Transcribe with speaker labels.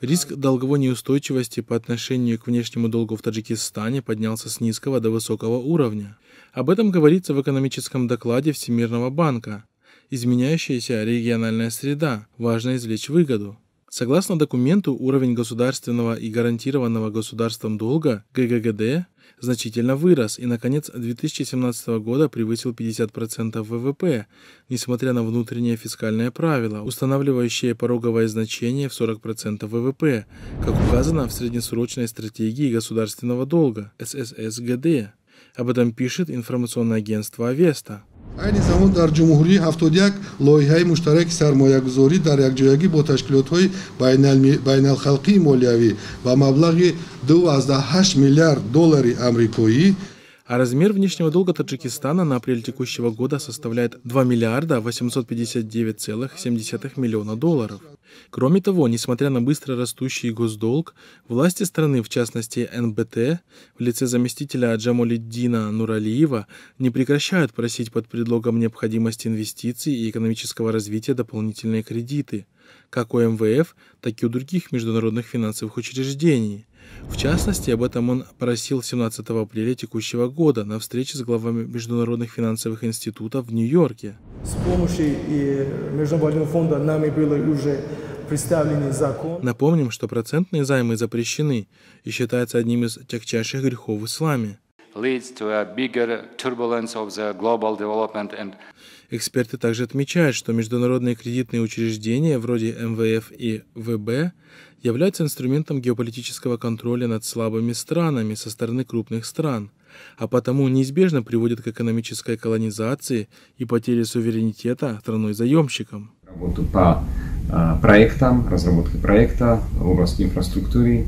Speaker 1: Риск долговой неустойчивости по отношению к внешнему долгу в Таджикистане поднялся с низкого до высокого уровня. Об этом говорится в экономическом докладе Всемирного банка. Изменяющаяся региональная среда. Важно извлечь выгоду. Согласно документу, уровень государственного и гарантированного государством долга ГГГД значительно вырос и, наконец, 2017 года превысил 50% ВВП, несмотря на внутренние фискальные правила, устанавливающие пороговое значение в 40% ВВП, как указано в среднесрочной стратегии государственного долга СССГД. Об этом пишет информационное агентство Авеста
Speaker 2: айни замон дар ҷумҳурии ҳафтодяк лоиҳаи муштараки сармоягузорӣ дар якҷоягӣ бо ташкилотҳои байналхалқии молиявӣ ба маблағи 28
Speaker 1: миллиард доллари амрикоӣ А размер внешнего долга Таджикистана на апрель текущего года составляет 2 миллиарда 859,7 миллиона долларов. Кроме того, несмотря на быстро растущий госдолг, власти страны, в частности НБТ, в лице заместителя Джамалиддина Нуралиева, не прекращают просить под предлогом необходимости инвестиций и экономического развития дополнительные кредиты, как у МВФ, так и у других международных финансовых учреждений. В частности, об этом он просил 17 апреля текущего года на встрече с главами международных финансовых институтов в Нью-Йорке. С помощью и Международного фонда нами было уже представленный закон. Напомним, что процентные займы запрещены и считаются одним из тягчайших грехов в исламе. Эксперты также отмечают, что международные кредитные учреждения вроде МВФ и ВБ являются инструментом геополитического контроля над слабыми странами со стороны крупных стран – а потому неизбежно приводит к экономической колонизации и потере суверенитета страной-заемщиком. Работу по
Speaker 2: э, проектам, разработке проекта, области инфраструктуры.